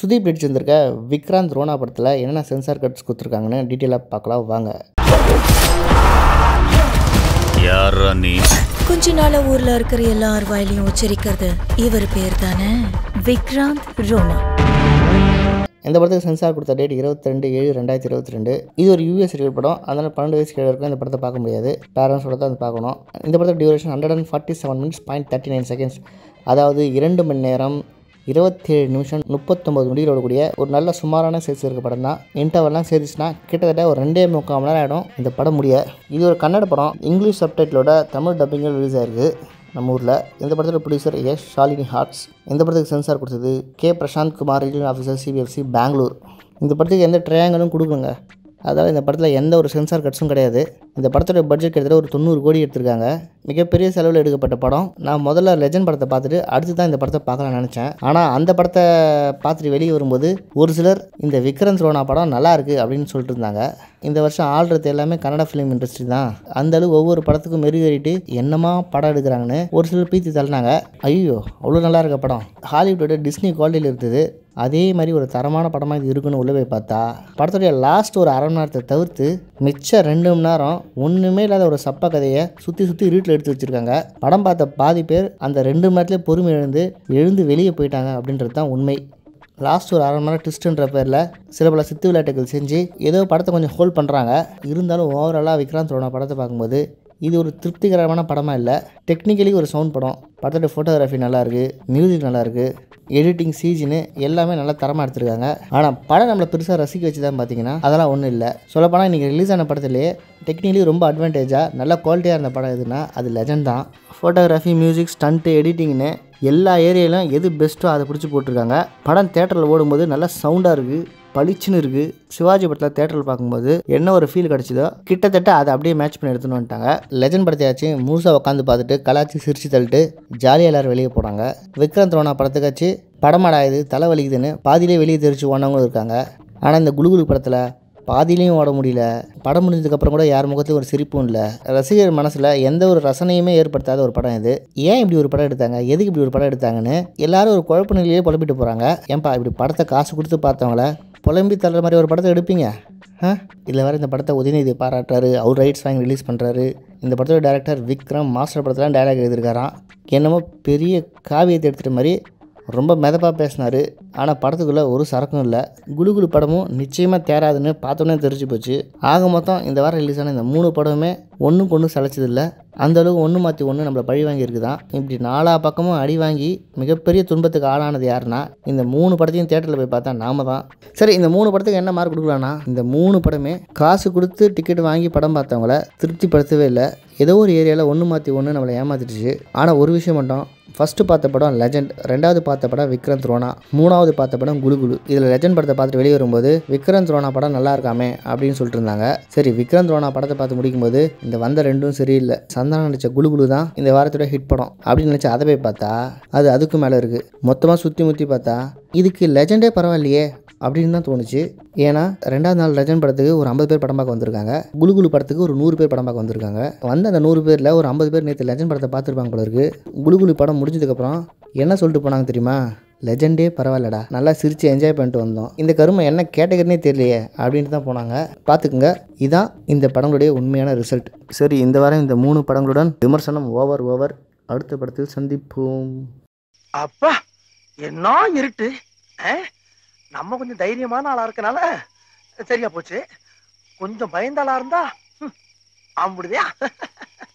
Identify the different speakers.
Speaker 1: சுதீப் நடிச்சிருந்திருக்க விக்ராந்த் ரோனா படத்தில் என்னென்ன sensor cuts கொடுத்துருக்காங்கன்னு டீட்டெயிலாக பார்க்கலாம் வாங்க கொஞ்ச நாள ஊர்ல இருக்கிற எல்லார் வாயிலையும் உச்சரிக்கிறது இவர் பேர் தானே விக்ராந்த் ரோனா இந்த படத்துக்கு சென்சார் கொடுத்த டேட் இருபத்தி ரெண்டு ஏழு ரெண்டாயிரத்தி இருபத்தி ரெண்டு இது ஒரு யூஎஸ் ரிலீவ் படம் அதனால் பன்னெண்டு வயசு கீழே இருக்கும் இந்த படத்தை பார்க்க முடியாது பேரண்ட்ஸோட தான் வந்து பார்க்கணும் இந்த படத்தோட duration hundred and forty seven minutes point thirty nine seconds அதாவது இரண்டு மணி நேரம் இருபத்தேழு நிமிஷம் முப்பத்தொம்பது நொடியில் கூடிய ஒரு நல்ல சுமாரான சேர்த்து இருக்க படம் தான் இன்டர்வெல்லாம் சேர்த்துச்சுன்னா கிட்டத்தட்ட ஒரு ரெண்டே முக்கால் மணி நேரம் ஆகிடும் இந்த படம் முடிய இது ஒரு கன்னட படம் இங்கிலீஷ் சப்டைட்டிலோட தமிழ் டப்பிங்கில் ரிலீஸ் ஆயிருக்கு நம்ம ஊரில் இந்த படத்தோட ப்ரொடியூசர் எஸ் ஷாலினி ஹார்ட்ஸ் இந்த படத்துக்கு சென்சார் கொடுத்தது K Prashanth Kumar officer CBFC Bangalore இந்த படத்துக்கு எந்த ட்ரையாங்கலும் கொடுக்குங்க அதாவது இந்த படத்தில் எந்த ஒரு சென்சார் கட்ஸும் கிடையாது இந்த படத்தோட பட்ஜெட் கிட்டத்தட்ட ஒரு தொண்ணூறு கோடி எடுத்திருக்காங்க மிகப்பெரிய செலவில் எடுக்கப்பட்ட படம் நான் முதல்ல லெஜண்ட் படத்தை பார்த்துட்டு அடுத்து தான் இந்த படத்தை பார்க்கலாம் நினச்சேன் ஆனால் அந்த படத்தை பார்த்துட்டு வெளியே வரும்போது ஒரு சிலர் இந்த விக்ரம் சுரோனா படம் நல்லா இருக்குது அப்படின்னு சொல்லிட்டு இருந்தாங்க இந்த வருஷம் ஆள்றது எல்லாமே கன்னட ஃபிலிம் இண்டஸ்ட்ரி தான் அந்தளவு ஒவ்வொரு படத்துக்கும் மெருகேறிட்டு என்னமா படம் எடுக்கிறாங்கன்னு ஒரு சிலர் பீத்தி தள்ளினாங்க ஐயோ அவ்வளோ நல்லா இருக்க படம் ஹாலிவுட்டோட டிஸ்னி குவாலிட்டியில் இருந்தது அதே மாதிரி ஒரு தரமான படமாக இது இருக்குன்னு உள்ளே போய் பார்த்தா படத்துடைய லாஸ்ட் ஒரு அரை மணி நேரத்தை தவிர்த்து மிச்சம் ரெண்டு மணி நேரம் ஒன்றுமே இல்லாத ஒரு சப்ப கதையை சுற்றி சுற்றி வீட்டில் எடுத்து வச்சுருக்காங்க படம் பார்த்த பாதி பேர் அந்த ரெண்டு மணி நேரத்துலேயே பொறுமை எழுந்து எழுந்து வெளியே போயிட்டாங்க அப்படின்றது தான் உண்மை லாஸ்ட் ஒரு அரை மணி நேரம் ட்விஸ்ட்டுன்ற பேரில் சில பல சித்து விளையாட்டுகள் செஞ்சு ஏதோ படத்தை கொஞ்சம் ஹோல்ட் பண்ணுறாங்க இருந்தாலும் ஓவராலாக விக்ராந்தோட படத்தை பார்க்கும்போது இது ஒரு திருப்திகரமான படமாக இல்லை டெக்னிக்கலி ஒரு சவுண்ட் படம் படத்தோட ஃபோட்டோகிராஃபி நல்லாயிருக்கு மியூசிக் நல்லாயிருக்கு எடிட்டிங் சீஜின்னு எல்லாமே நல்லா தரமாக எடுத்திருக்காங்க ஆனால் படம் நம்மளை பெருசாக ரசிக்க வச்சு தான் பார்த்தீங்கன்னா அதெல்லாம் ஒன்றும் இல்லை சொல்லப்போனால் இன்றைக்கி ரிலீஸ் ஆன படத்துலேயே டெக்னிக்கலி ரொம்ப அட்வான்டேஜாக நல்ல குவாலிட்டியாக இருந்த படம் எதுனா அது லெஜண்ட் தான் ஃபோட்டோகிராஃபி மியூசிக் ஸ்டண்ட்டு எடிட்டிங்னு எல்லா ஏரியாலும் எது பெஸ்ட்டோ அதை பிடிச்சி போட்டிருக்காங்க படம் தேட்டரில் ஓடும்போது நல்லா சவுண்டாக இருக்குது பளிச்சுன்னு இருக்குது சிவாஜி படத்தில் தேட்டரில் பார்க்கும்போது என்ன ஒரு ஃபீல் கிடச்சிதோ கிட்டத்தட்ட அதை அப்படியே மேட்ச் பண்ணி எடுத்துன்னு வந்துட்டாங்க லெஜண்ட் படத்தையாச்சும் முழுசாக உட்காந்து பார்த்துட்டு கலாச்சி சிரிச்சு தள்ளிட்டு ஜாலியாக எல்லோரும் வெளியே போனாங்க விக்ரம் துரோனா படத்துக்காச்சு படமாடாயுது தலை வலிக்குதுன்னு பாதியிலே வெளியே தெரிச்சு ஓனவங்களும் இருக்காங்க ஆனால் இந்த குலுகுலு படத்தில் பாதியிலையும் ஓட முடியல படம் முடிஞ்சதுக்கப்புறம் கூட யார் முகத்துக்கு ஒரு சிரிப்பும் இல்லை ரசிகர் மனசில் எந்த ஒரு ரசனையுமே ஏற்படுத்தாத ஒரு படம் இது ஏன் இப்படி ஒரு படம் எடுத்தாங்க எதுக்கு இப்படி ஒரு படம் எடுத்தாங்கன்னு எல்லாரும் ஒரு குழப்ப நிலையிலேயே குழப்பிட்டு போகிறாங்க ஏன்பா இப்படி படத்தை காசு கொடுத்து பார்த்தவங்கள புலம்பி தள்ளுற மாதிரி ஒரு படத்தை எடுப்பீங்க ஆ இதில் வேறு இந்த படத்தை உதயநிதி பாராட்டுறாரு அவர் ரைட்ஸ் வாங்கி ரிலீஸ் பண்ணுறாரு இந்த படத்தோட டேரக்டர் விக்ரம் மாஸ்டர் படத்தெலாம் டைலாக் எழுதியிருக்காராம் என்னமோ பெரிய காவியத்தை எடுத்துகிட்ட மாதிரி ரொம்ப மெதப்பாக பேசினார் ஆனால் படத்துக்குள்ளே ஒரு சரக்கும் இல்லை குலு குலு படமும் நிச்சயமாக தேராதுன்னு பார்த்தோன்னே தெரிஞ்சு போச்சு ஆக மொத்தம் இந்த வாரம் ரிலீஸ் ஆன இந்த மூணு படமுமே ஒன்றும் கொண்டு சளைச்சதில்லை அந்தளவுக்கு ஒன்று மாற்றி ஒன்று நம்மளை பழி வாங்கியிருக்கு தான் இப்படி நாலா பக்கமும் அடி வாங்கி மிகப்பெரிய துன்பத்துக்கு ஆளானது யாருன்னா இந்த மூணு படத்தையும் தேட்டரில் போய் பார்த்தா நாம தான் சரி இந்த மூணு படத்துக்கு என்ன மார்க் கொடுக்கலாம்னா இந்த மூணு படமே காசு கொடுத்து டிக்கெட் வாங்கி படம் பார்த்தவங்கள திருப்திப்படுத்தவே இல்லை ஏதோ ஒரு ஏரியாவில் ஒன்று மாற்றி ஒன்று நம்மளை ஏமாத்திடுச்சு ஆனால் ஒரு விஷயம் மட்டும் ஃபஸ்ட்டு பார்த்த படம் லெஜெண்ட் ரெண்டாவது பார்த்த படம் விக்ரந்த் ரோனா மூணாவது பார்த்த படம் குலுகுலு இதில் லெஜண்ட் படத்தை பார்த்துட்டு வெளியே வரும்போது விக்ரந்த் ரோனா படம் நல்லா இருக்காமே அப்படின்னு சொல்லிட்டு இருந்தாங்க சரி விக்ரந்த் ரோனா படத்தை பார்த்து முடிக்கும்போது இந்த வந்த ரெண்டும் சரியில்லை சந்தானம் நினச்ச குலுகுலு தான் இந்த வாரத்தோட ஹிட் படம் அப்படின்னு நினச்சி அதை போய் பார்த்தா அது அதுக்கு மேலே இருக்குது மொத்தமாக சுற்றி முற்றி பார்த்தா இதுக்கு லெஜெண்டே பரவாயில்லையே அப்படின்னு தான் தோணுச்சு ஏன்னா ரெண்டாவது நாள் ரஜன் படத்துக்கு ஒரு ஐம்பது பேர் படம் பார்க்க வந்திருக்காங்க குலு குலு படத்துக்கு ஒரு நூறு பேர் படம் பார்க்க வந்திருக்காங்க வந்து அந்த நூறு பேரில் ஒரு ஐம்பது பேர் நேற்று லெஜன் படத்தை பார்த்துருப்பாங்க போல இருக்கு குலு குலு படம் முடிஞ்சதுக்கப்புறம் என்ன சொல்லிட்டு போனாங்க தெரியுமா லெஜெண்டே பரவாயில்லடா நல்லா சிரித்து என்ஜாய் பண்ணிட்டு வந்தோம் இந்த கருமை என்ன கேட்டகரினே தெரியலையே அப்படின்ட்டு தான் போனாங்க பார்த்துக்குங்க இதான் இந்த படங்களுடைய உண்மையான ரிசல்ட் சரி இந்த வாரம் இந்த மூணு படங்களுடன் விமர்சனம் ஓவர் ஓவர் அடுத்த படத்தில் சந்திப்போம் அப்பா என்ன இருட்டு நம்ம கொஞ்சம் தைரியமான ஆளா இருக்கனால சரியா போச்சு கொஞ்சம் பயந்தாளா இருந்தா அம்பிடுதியா